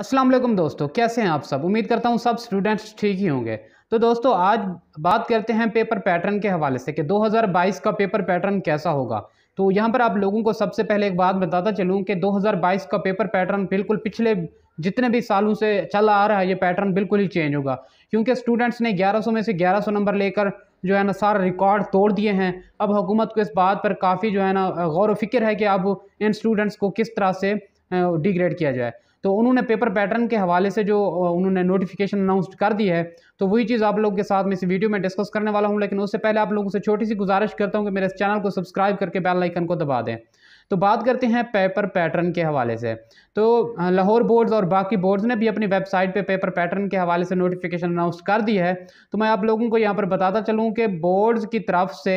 अस्सलाम वालेकुम दोस्तों कैसे हैं आप सब उम्मीद करता हूँ सब स्टूडेंट्स ठीक ही होंगे तो दोस्तों आज बात करते हैं पेपर पैटर्न के हवाले से कि 2022 का पेपर पैटर्न कैसा होगा तो यहाँ पर आप लोगों को सबसे पहले एक बात बताता चलूँ कि 2022 का पेपर पैटर्न बिल्कुल पिछले जितने भी सालों से चला आ रहा है ये पैटर्न बिल्कुल ही चेंज होगा क्योंकि स्टूडेंट्स ने ग्यारह में से ग्यारह नंबर लेकर जो है ना सारा रिकॉर्ड तोड़ दिए हैं अब हुकूमत को इस बात पर काफ़ी जो है ना गौर वफिक्र है कि अब इन स्टूडेंट्स को किस तरह से डिग्रेड किया जाए तो उन्होंने पेपर पैटर्न के हवाले से जो उन्होंने नोटिफिकेशन अनाउंस कर दी है तो वही चीज़ आप लोगों के साथ में इस वीडियो में डिस्कस करने वाला हूँ लेकिन उससे पहले आप लोगों से छोटी सी गुजारिश करता हूँ कि मेरे इस चैनल को सब्सक्राइब करके बेल आइकन को दबा दें तो बात करते हैं पेपर पैटर्न के हवाले से तो लाहौर बोर्ड्स और बाकी बोर्ड्स ने भी अपनी वेबसाइट पे पेपर पैटर्न के हवाले से नोटिफिकेशन अनाउंस कर दी है तो मैं आप लोगों को यहाँ पर बताता चलूँ कि बोर्ड्स की तरफ से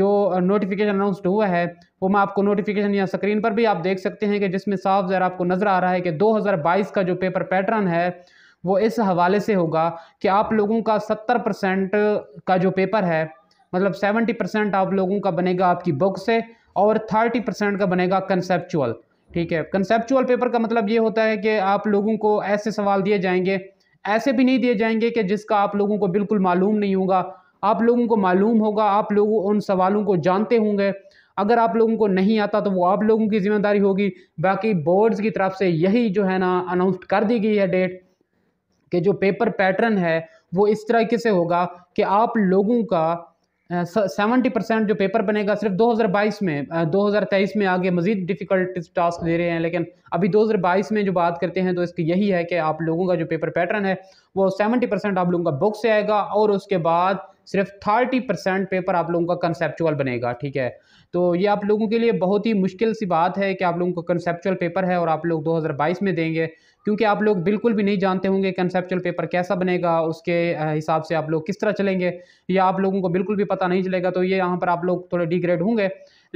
जो नोटिफिकेशन अनाउंसड हुआ है वो मैं आपको नोटिफिकेशन या स्क्रीन पर भी आप देख सकते हैं कि जिसमें साफ ज़रा आपको नज़र आ रहा है कि दो का जो पेपर पैटर्न है वो इस हवाले से होगा कि आप लोगों का सत्तर परसेंट का जो पेपर है मतलब सेवेंटी परसेंट आप लोगों का बनेगा आपकी बुक से और थर्टी परसेंट का बनेगा कंसेप्चुअल ठीक है कंसेप्चुअल पेपर का मतलब ये होता है कि आप लोगों को ऐसे सवाल दिए जाएंगे ऐसे भी नहीं दिए जाएंगे कि जिसका आप लोगों को बिल्कुल मालूम नहीं होगा आप लोगों को मालूम होगा आप लोग उन सवालों को जानते होंगे अगर आप लोगों को नहीं आता तो वो आप लोगों की ज़िम्मेदारी होगी बाकी बोर्ड्स की तरफ से यही जो है ना अनाउंस कर दी गई है डेट कि जो पेपर पैटर्न है वो इस तरीके से होगा कि आप लोगों का सेवेंटी परसेंट जो पेपर बनेगा सिर्फ 2022 में 2023 में आगे मज़ीद डिफ़िकल्ट टास्क दे रहे हैं लेकिन अभी 2022 में जो बात करते हैं तो इसकी यही है कि आप लोगों का जो पेपर पैटर्न है वो 70 परसेंट आप लोगों का बुक से आएगा और उसके बाद सिर्फ थर्टी परसेंट पेपर आप लोगों का कंसेप्चुअल बनेगा ठीक है तो ये आप लोगों के लिए बहुत ही मुश्किल सी बात है कि आप लोगों का कंसेप्चुअल पेपर है और आप लोग 2022 में देंगे क्योंकि आप लोग बिल्कुल भी नहीं जानते होंगे कंसेप्चुअल पेपर कैसा बनेगा उसके हिसाब से आप लोग किस तरह चलेंगे या आप लोगों को बिल्कुल भी पता नहीं चलेगा तो ये यहाँ पर आप लोग थोड़े डिग्रेड होंगे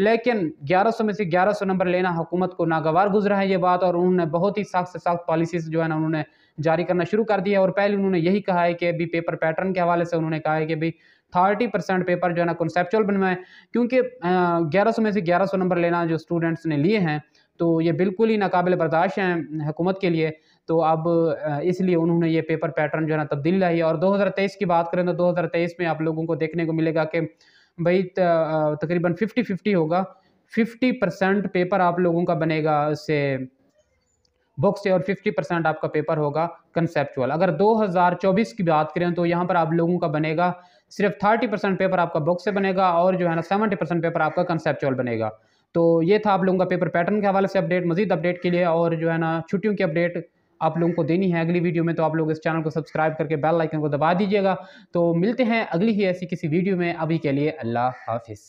लेकिन 1100 में से 1100 नंबर लेना हुकूमत को नागवार गुजरा है ये बात और उन्होंने बहुत ही सख्त से सख्त पॉलिसीज जो है ना उन्होंने जारी करना शुरू कर दिया और पहले उन्होंने यही कहा है कि अभी पेपर पैटर्न के हवाले से उन्होंने कहा है कि भाई थर्टी परसेंट पेपर जो है ना कॉन्सेप्चुअल बनवाए क्योंकि ग्यारह सौ में से ग्यारह सौ नंबर लेना जो स्टूडेंट्स ने लिए हैं तो ये बिल्कुल ही नाकबिल बर्दाश्त हैं हुकूमत के लिए तो अब इसलिए उन्होंने ये पेपर पैटर्न जो है ना तब्दील लाई और 2023 की बात करें तो 2023 में आप लोगों को देखने को मिलेगा कि भाई तकरीबन फिफ्टी फिफ्टी होगा फिफ्टी परसेंट पेपर आप लोगों का बनेगा से बुक से और फिफ्टी परसेंट आपका पेपर होगा कंसेप्चुअल अगर दो हजार चौबीस की बात करें तो यहाँ पर आप लोगों का बनेगा सिर्फ थर्टी परसेंट पेपर आपका बुक से बनेगा और जो है ना सेवेंटी परसेंट पेपर आपका कंसेप्चुअल बनेगा तो ये था आप लोगों का पेपर पैटर्न के हवाले से अपडेट मजीद अपडेट के लिए और जो है ना छुट्टियों की अपडेट आप लोगों को देनी है अगली वीडियो में तो आप लोग इस चैनल को सब्सक्राइब करके बेल आइकन को दबा दीजिएगा तो मिलते हैं अगली ही ऐसी किसी वीडियो में अभी के लिए अल्लाह हाफिज़